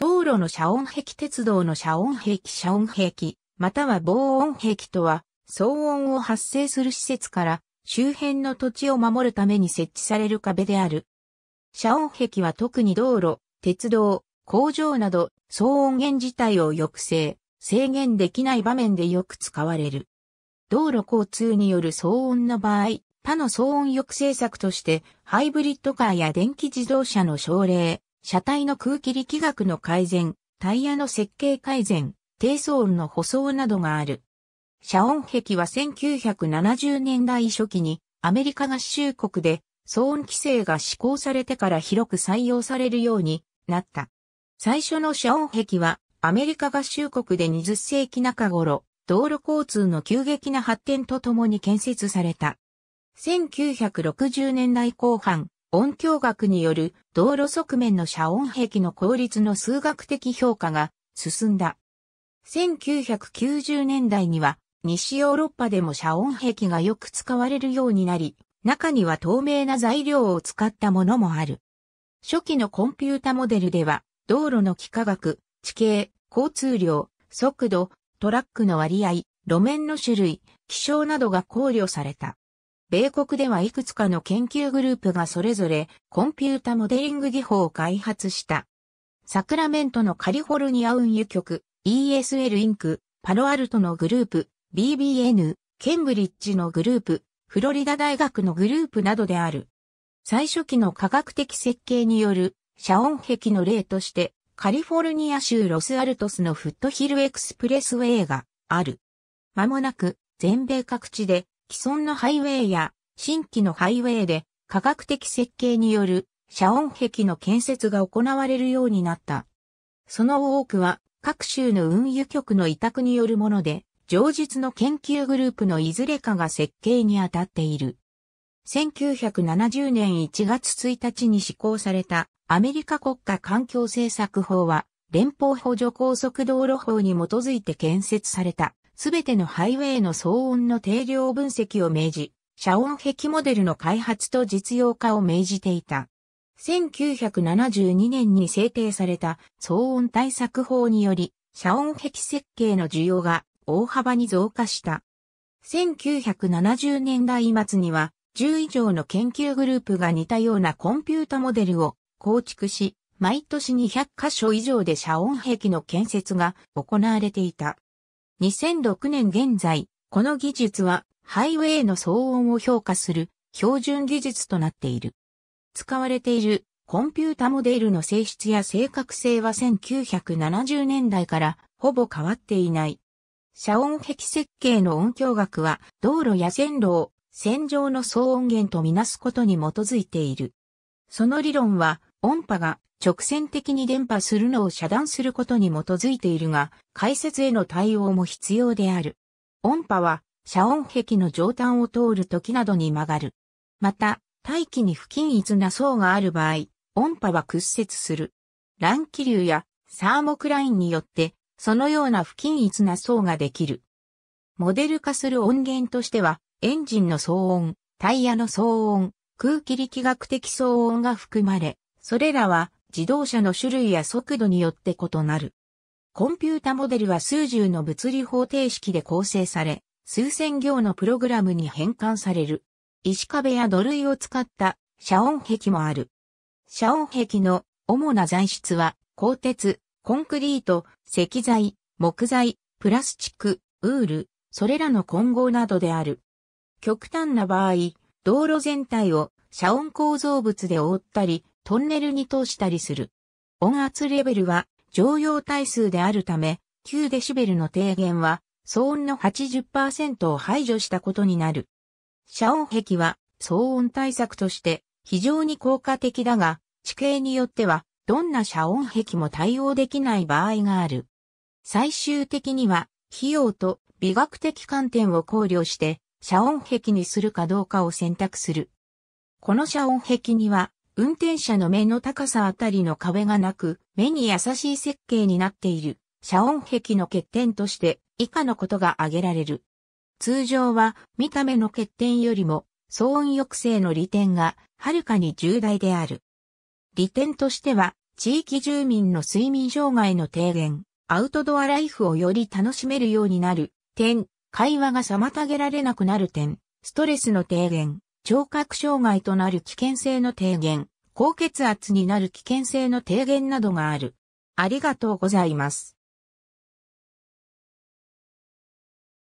道路の遮音壁鉄道の遮音壁遮音壁、または防音壁とは、騒音を発生する施設から周辺の土地を守るために設置される壁である。遮音壁は特に道路、鉄道、工場など騒音源自体を抑制、制限できない場面でよく使われる。道路交通による騒音の場合、他の騒音抑制策として、ハイブリッドカーや電気自動車の奨励、車体の空気力学の改善、タイヤの設計改善、低層音の舗装などがある。遮音壁は1970年代初期にアメリカ合衆国で騒音規制が施行されてから広く採用されるようになった。最初の遮音壁はアメリカ合衆国で20世紀中頃、道路交通の急激な発展とともに建設された。1960年代後半、音響学による道路側面の遮音壁の効率の数学的評価が進んだ。1990年代には西ヨーロッパでも遮音壁がよく使われるようになり、中には透明な材料を使ったものもある。初期のコンピュータモデルでは、道路の幾何学、地形、交通量、速度、トラックの割合、路面の種類、気象などが考慮された。米国ではいくつかの研究グループがそれぞれコンピュータモデリング技法を開発した。サクラメントのカリフォルニア運輸局 ESL インク、パロアルトのグループ BBN、ケンブリッジのグループ、フロリダ大学のグループなどである。最初期の科学的設計による遮音壁の例としてカリフォルニア州ロスアルトスのフットヒルエクスプレスウェイがある。まもなく全米各地で既存のハイウェイや新規のハイウェイで科学的設計による遮音壁の建設が行われるようになった。その多くは各州の運輸局の委託によるもので、上述の研究グループのいずれかが設計に当たっている。1970年1月1日に施行されたアメリカ国家環境政策法は連邦補助高速道路法に基づいて建設されたすべてのハイウェイの騒音の定量分析を命じ、遮音壁モデルの開発と実用化を命じていた。1972年に制定された騒音対策法により、遮音壁設計の需要が大幅に増加した。1970年代末には、10以上の研究グループが似たようなコンピュータモデルを構築し、毎年200カ所以上で遮音壁の建設が行われていた。2006年現在、この技術はハイウェイの騒音を評価する標準技術となっている。使われているコンピュータモデルの性質や正確性は1970年代からほぼ変わっていない。遮音壁設計の音響学は道路や線路を線上の騒音源とみなすことに基づいている。その理論は音波が直線的に電波するのを遮断することに基づいているが、解説への対応も必要である。音波は、遮音壁の上端を通る時などに曲がる。また、大気に不均一な層がある場合、音波は屈折する。乱気流やサーモクラインによって、そのような不均一な層ができる。モデル化する音源としては、エンジンの騒音、タイヤの騒音、空気力学的騒音が含まれ、それらは自動車の種類や速度によって異なる。コンピュータモデルは数十の物理方程式で構成され、数千行のプログラムに変換される。石壁や土塁を使った遮音壁もある。遮音壁の主な材質は、鋼鉄、コンクリート、石材、木材、プラスチック、ウール、それらの混合などである。極端な場合、道路全体を遮音構造物で覆ったり、トンネルに通したりする。音圧レベルは常用対数であるため、9デシベルの低減は騒音の80%を排除したことになる。遮音壁は騒音対策として非常に効果的だが、地形によってはどんな遮音壁も対応できない場合がある。最終的には費用と美学的観点を考慮して遮音壁にするかどうかを選択する。この遮音壁には運転者の目の高さあたりの壁がなく、目に優しい設計になっている。遮音壁の欠点として以下のことが挙げられる。通常は見た目の欠点よりも騒音抑制の利点がはるかに重大である。利点としては地域住民の睡眠障害の低減、アウトドアライフをより楽しめるようになる点、会話が妨げられなくなる点、ストレスの低減、聴覚障害となる危険性の低減、高血圧になる危険性の低減などがある。ありがとうございます。